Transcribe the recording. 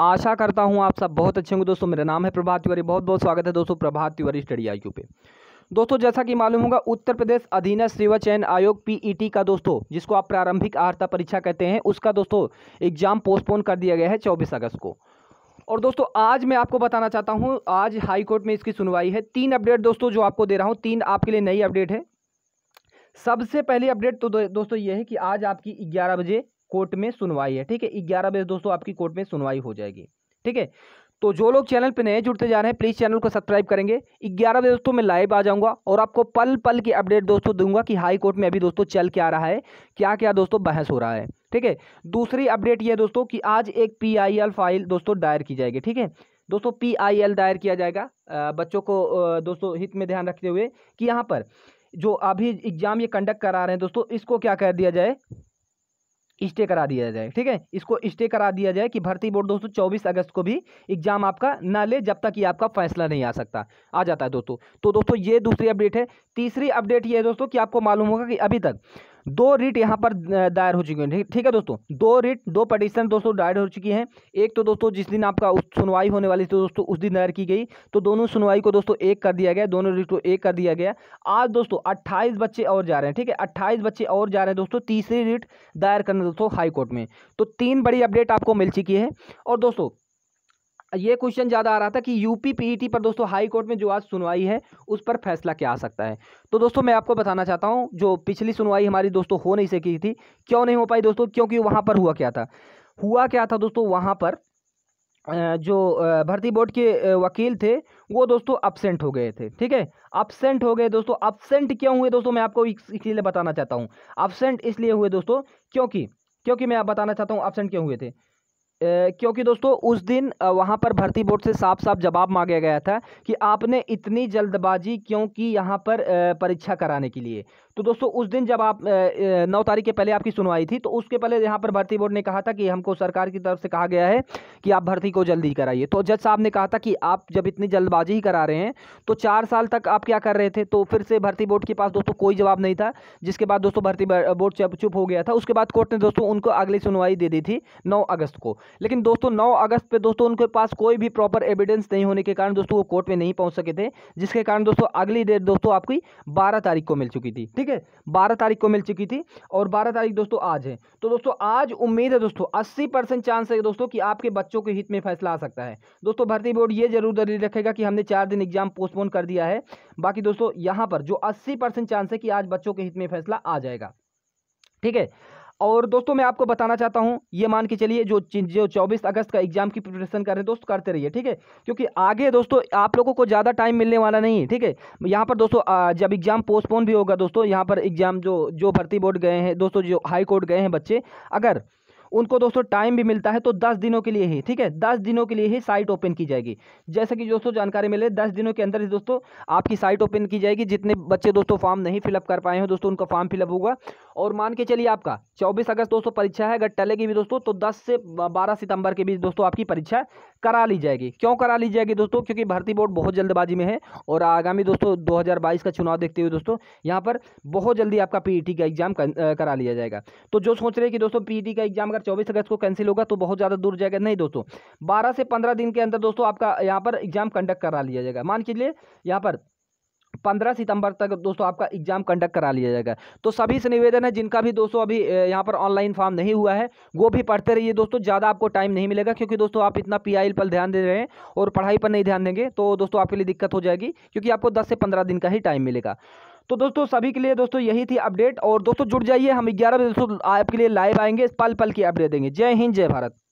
आशा करता हूँ आप सब बहुत अच्छे होंगे दोस्तों मेरा नाम है प्रभात तिवारी बहुत बहुत स्वागत है दोस्तों प्रभात तिवारी स्टडी आई पे दोस्तों जैसा कि मालूम होगा उत्तर प्रदेश अधीन सेवा चयन आयोग पीईटी का दोस्तों जिसको आप प्रारंभिक आर्ता परीक्षा कहते हैं उसका दोस्तों एग्जाम पोस्टपोन कर दिया गया है चौबीस अगस्त को और दोस्तों आज मैं आपको बताना चाहता हूँ आज हाई कोर्ट में इसकी सुनवाई है तीन अपडेट दोस्तों जो आपको दे रहा हूँ तीन आपके लिए नई अपडेट है सबसे पहली अपडेट तो दोस्तों ये है कि आज आपकी ग्यारह बजे कोर्ट में सुनवाई है ठीक है ग्यारह बजे दोस्तों आपकी कोर्ट में सुनवाई हो जाएगी ठीक है तो जो लोग चैनल पर नए जुड़ते जा रहे हैं प्लीज़ चैनल को सब्सक्राइब करेंगे ग्यारह बजे दोस्तों मैं लाइव आ जाऊंगा और आपको पल पल की अपडेट दोस्तों दूंगा कि हाई कोर्ट में अभी दोस्तों चल क्या रहा है क्या क्या दोस्तों बहस हो रहा है ठीक है दूसरी अपडेट ये दोस्तों कि आज एक पी फाइल दोस्तों दायर की जाएगी ठीक है दोस्तों पी दायर किया जाएगा बच्चों को दोस्तों हित में ध्यान रखते हुए कि यहाँ पर जो अभी एग्जाम ये कंडक्ट करा रहे हैं दोस्तों इसको क्या कर दिया जाए स्टे करा दिया जाए ठीक है इसको स्टे करा दिया जाए कि भर्ती बोर्ड दोस्तों चौबीस अगस्त को भी एग्जाम आपका ना ले जब तक ये आपका फैसला नहीं आ सकता आ जाता है दोस्तों तो दोस्तों ये दूसरी अपडेट है तीसरी अपडेट ये है दोस्तों कि आपको मालूम होगा कि अभी तक दो रिट यहाँ पर दायर हो चुकी है ठीक है दोस्तों दो रिट दो पटिशन दोस्तों दायर हो चुकी हैं एक तो दोस्तों जिस दिन आपका सुनवाई होने वाली थी तो दोस्तों उस दिन दायर की गई तो दोनों सुनवाई को दोस्तों एक कर दिया गया दोनों रिट को एक कर दिया गया आज दोस्तों अट्ठाईस बच्चे और जा रहे हैं ठीक है अट्ठाईस बच्चे और जा रहे हैं दोस्तों तीसरी रिट दायर करने दोस्तों हाईकोर्ट में तो तीन बड़ी अपडेट आपको मिल चुकी है और दोस्तों ये क्वेश्चन ज़्यादा आ रहा था कि यूपी पीईटी पर दोस्तों हाई कोर्ट में जो आज सुनवाई है उस पर फैसला क्या आ सकता है तो दोस्तों मैं आपको बताना चाहता हूँ जो पिछली सुनवाई हमारी दोस्तों हो नहीं सकी थी क्यों नहीं हो पाई दोस्तों क्योंकि वहाँ पर हुआ क्या था हुआ क्या था दोस्तों वहाँ पर जो भर्ती बोर्ड के वकील थे वो दोस्तों अपसेंट हो गए थे ठीक है अपसेंट हो गए दोस्तों अपसेंट क्यों हुए दोस्तों मैं आपको इसीलिए बताना चाहता हूँ अपसेंट इसलिए हुए दोस्तों क्योंकि क्योंकि मैं आप बताना चाहता हूँ अपसेंट क्यों हुए थे क्योंकि दोस्तों उस दिन वहाँ पर भर्ती बोर्ड से साफ साफ जवाब मांगा गया था कि आपने इतनी जल्दबाजी क्यों की यहाँ पर परीक्षा कराने के लिए तो दोस्तों उस दिन जब आप नौ तारीख के पहले आपकी सुनवाई थी तो उसके पहले यहाँ पर भर्ती बोर्ड ने कहा था कि हमको सरकार की तरफ से कहा गया है कि आप भर्ती को जल्दी कराइए तो जज साहब ने कहा था कि आप जब इतनी जल्दबाजी ही करा रहे हैं तो चार साल तक आप क्या कर रहे थे तो फिर से भर्ती बोर्ड के पास दोस्तों कोई जवाब नहीं था जिसके बाद दोस्तों भर्ती बोर्ड चुप हो गया था उसके बाद कोर्ट ने दोस्तों उनको अगली सुनवाई दे दी थी नौ अगस्त को लेकिन दोस्तों नौ अगस्त पर दोस्तों उनके पास कोई भी प्रॉपर एविडेंस नहीं होने के कारण दोस्तों वो कोर्ट में नहीं पहुँच सके थे जिसके कारण दोस्तों अगली डेट दोस्तों आपकी बारह तारीख को मिल चुकी थी ठीक है बारह तारीख को मिल चुकी थी और बारह तारीख दोस्तों आज है तो दोस्तों आज उम्मीद है दोस्तों अस्सी परसेंट चांस है दोस्तों कि आपके बच्चों के हित में फैसला आ सकता है दोस्तों भर्ती बोर्ड ये जरूर दलील रखेगा कि हमने चार दिन एग्जाम पोस्टपोन कर दिया है बाकी दोस्तों यहां पर जो अस्सी चांस है कि आज बच्चों के हित में फैसला आ जाएगा ठीक है और दोस्तों मैं आपको बताना चाहता हूँ ये मान के चलिए जो जो चौबीस अगस्त का एग्जाम की प्रिपरेशन कर रहे हैं दोस्तों करते रहिए ठीक है क्योंकि आगे दोस्तों आप लोगों को ज़्यादा टाइम मिलने वाला नहीं है ठीक है यहाँ पर दोस्तों जब एग्जाम पोस्टपोन भी होगा दोस्तों यहाँ पर एग्जाम जो जो भर्ती बोर्ड गए हैं दोस्तों जो हाई कोर्ट गए हैं बच्चे अगर उनको दोस्तों टाइम भी मिलता है तो दस दिनों के लिए ही ठीक है दस दिनों के लिए ही साइट ओपन की जाएगी जैसे कि दोस्तों जानकारी मिले दस दिनों के अंदर ही दोस्तों आपकी साइट ओपन की जाएगी जितने बच्चे दोस्तों फॉर्म नहीं फिलअप कर पाए हैं दोस्तों उनका फॉर्म फिलअप होगा और मान के चलिए आपका चौबीस अगस्त दोस्तों परीक्षा है अगर टलेगी भी दोस्तों तो दस से बारह सितंबर के बीच दोस्तों आपकी परीक्षा करा ली जाएगी क्यों करा ली जाएगी दोस्तों क्योंकि भर्ती बोर्ड बहुत जल्दबाजी में है और आगामी दोस्तों 2022 का चुनाव देखते हुए दोस्तों यहाँ पर बहुत जल्दी आपका पीईटी e का एग्जाम करा लिया जाएगा तो जो सोच रहे हैं कि दोस्तों पीईटी e का एग्जाम अगर चौबीस अगस्त को कैंसिल होगा तो बहुत ज़्यादा दूर जाएगा नहीं दोस्तों बारह से पंद्रह दिन के अंदर दोस्तों आपका यहाँ पर एग्जाम कंडक्ट करा लिया जाएगा मान के लिए यहाँ पर पंद्रह सितंबर तक दोस्तों आपका एग्जाम कंडक्ट करा लिया जाएगा तो सभी से निवेदन है जिनका भी दोस्तों अभी यहाँ पर ऑनलाइन फॉर्म नहीं हुआ है वो भी पढ़ते रहिए दोस्तों ज़्यादा आपको टाइम नहीं मिलेगा क्योंकि दोस्तों आप इतना पीआईएल पर ध्यान दे रहे हैं और पढ़ाई पर नहीं ध्यान देंगे तो दोस्तों आपके लिए दिक्कत हो जाएगी क्योंकि आपको दस से पंद्रह दिन का ही टाइम मिलेगा तो दोस्तों सभी के लिए दोस्तों यही थी अपडेट और दोस्तों जुड़ जाइए हम ग्यारह बजे दोस्तों आपके लिए लाइव आएंगे पल पल की अपडेट देंगे जय हिंद जय भारत